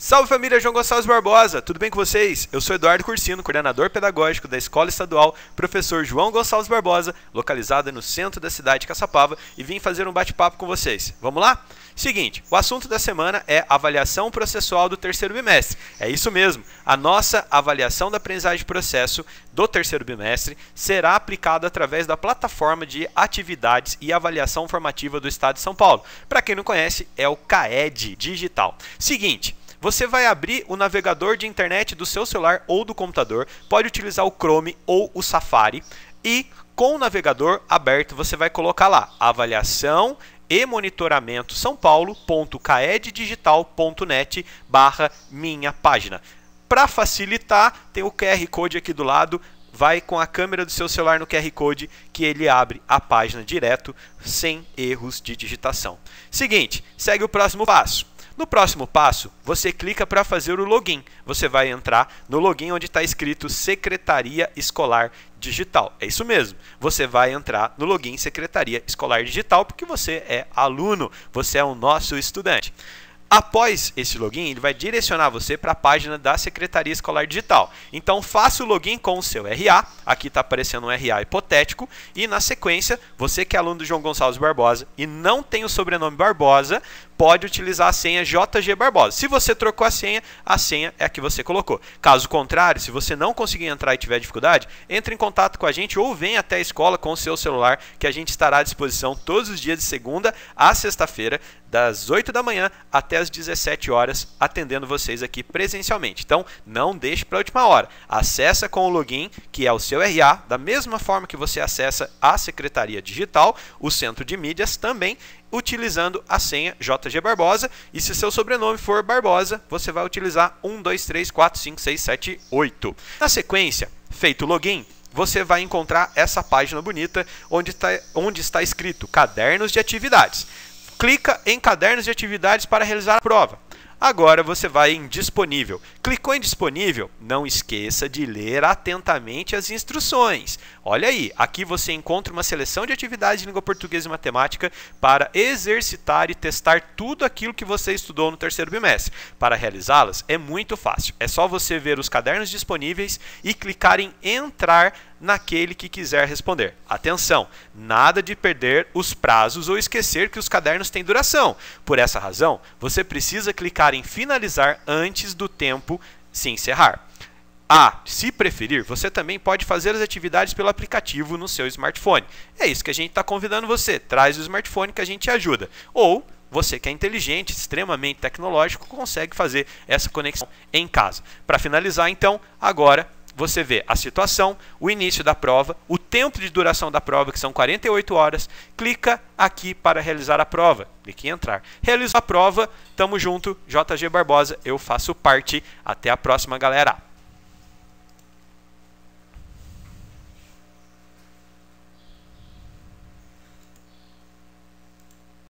Salve família João Gonçalves Barbosa, tudo bem com vocês? Eu sou Eduardo Cursino, coordenador pedagógico da Escola Estadual Professor João Gonçalves Barbosa, localizada no centro da cidade de Caçapava, e vim fazer um bate-papo com vocês. Vamos lá? Seguinte, o assunto da semana é avaliação processual do terceiro bimestre. É isso mesmo, a nossa avaliação da aprendizagem de processo do terceiro bimestre será aplicada através da plataforma de atividades e avaliação formativa do Estado de São Paulo. Para quem não conhece, é o CAED Digital. Seguinte, você vai abrir o navegador de internet do seu celular ou do computador, pode utilizar o Chrome ou o Safari e com o navegador aberto você vai colocar lá avaliação e monitoramento são paulo.caeddigital.net barra minha página. Para facilitar, tem o QR Code aqui do lado, vai com a câmera do seu celular no QR Code que ele abre a página direto, sem erros de digitação. Seguinte, segue o próximo passo. No próximo passo, você clica para fazer o login. Você vai entrar no login onde está escrito Secretaria Escolar Digital. É isso mesmo. Você vai entrar no login Secretaria Escolar Digital porque você é aluno, você é o nosso estudante. Após esse login, ele vai direcionar você para a página da Secretaria Escolar Digital. Então, faça o login com o seu RA. Aqui está aparecendo um RA hipotético. E, na sequência, você que é aluno do João Gonçalves Barbosa e não tem o sobrenome Barbosa, pode utilizar a senha JG Barbosa. Se você trocou a senha, a senha é a que você colocou. Caso contrário, se você não conseguir entrar e tiver dificuldade, entre em contato com a gente ou venha até a escola com o seu celular, que a gente estará à disposição todos os dias de segunda a sexta-feira, das 8 da manhã até as 17 horas, atendendo vocês aqui presencialmente. Então, não deixe para a última hora. Acessa com o login, que é o seu RA, da mesma forma que você acessa a Secretaria Digital, o Centro de Mídias também, utilizando a senha JG G Barbosa. E se seu sobrenome for Barbosa, você vai utilizar 1, 2, 3, 4, 5, 6, 7, 8. Na sequência, feito o login, você vai encontrar essa página bonita onde está, onde está escrito Cadernos de Atividades. Clica em Cadernos de Atividades para realizar a prova. Agora você vai em disponível. Clicou em disponível? Não esqueça de ler atentamente as instruções. Olha aí, aqui você encontra uma seleção de atividades de língua portuguesa e matemática para exercitar e testar tudo aquilo que você estudou no terceiro bimestre. Para realizá-las é muito fácil. É só você ver os cadernos disponíveis e clicar em entrar naquele que quiser responder. Atenção, nada de perder os prazos ou esquecer que os cadernos têm duração. Por essa razão, você precisa clicar em finalizar antes do tempo se encerrar. Ah, se preferir, você também pode fazer as atividades pelo aplicativo no seu smartphone. É isso que a gente está convidando você. Traz o smartphone que a gente ajuda. Ou você que é inteligente, extremamente tecnológico, consegue fazer essa conexão em casa. Para finalizar, então, agora você vê a situação, o início da prova, o tempo de duração da prova, que são 48 horas. Clica aqui para realizar a prova. Clique em entrar. Realizo a prova. Tamo junto, JG Barbosa. Eu faço parte. Até a próxima, galera.